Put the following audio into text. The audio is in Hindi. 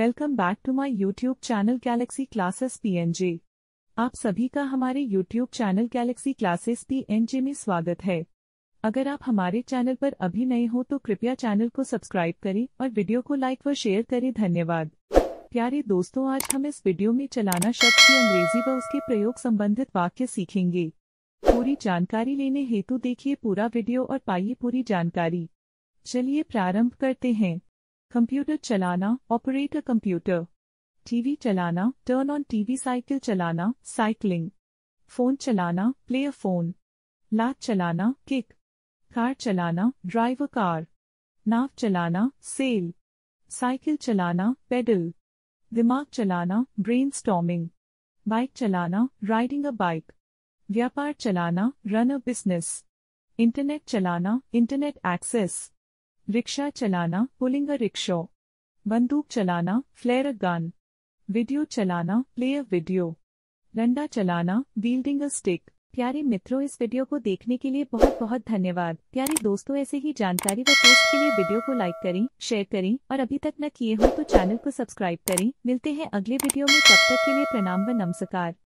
welcome back to my YouTube channel Galaxy Classes PNJ आप सभी का हमारे YouTube channel Galaxy Classes PNJ में स्वागत है अगर आप हमारे चैनल पर अभी नए हो तो कृपया चैनल को सब्सक्राइब करें और वीडियो को लाइक व शेयर करें धन्यवाद प्यारे दोस्तों आज हम इस वीडियो में चलाना शब्द की अंग्रेजी व उसके प्रयोग संबंधित वाक्य सीखेंगे पूरी जानकारी लेने हेतु देखिए पूरा वीडियो और पाइए पूरी जानकारी चलिए प्रारंभ करते हैं कंप्यूटर चलाना ऑपरेट अ कंप्यूटर टीवी चलाना टर्न ऑन टीवी साइकिल चलाना साइकिलिंग फोन चलाना प्ले अ फोन लात चलाना किक कार चलाना ड्राइव अ कार नाव चलाना सेल साइकिल चलाना पेडल दिमाग चलाना ब्रेन स्टॉमिंग बाइक चलाना राइडिंग अ बाइक व्यापार चलाना रन अ बिजनेस इंटरनेट चलाना इंटरनेट एक्सेस रिक्शा चलाना पुलिंग अ रिक्शो बंदूक चलाना फ्लेयर अ गन वीडियो चलाना प्ले वीडियो डंडा चलाना वील्डिंग स्टिक प्यारे मित्रों इस वीडियो को देखने के लिए बहुत बहुत धन्यवाद प्यारे दोस्तों ऐसे ही जानकारी व पोस्ट के लिए वीडियो को लाइक करें शेयर करें और अभी तक न किए हो तो चैनल को सब्सक्राइब करें मिलते हैं अगले वीडियो में तब तक के लिए प्रणाम व नमस्कार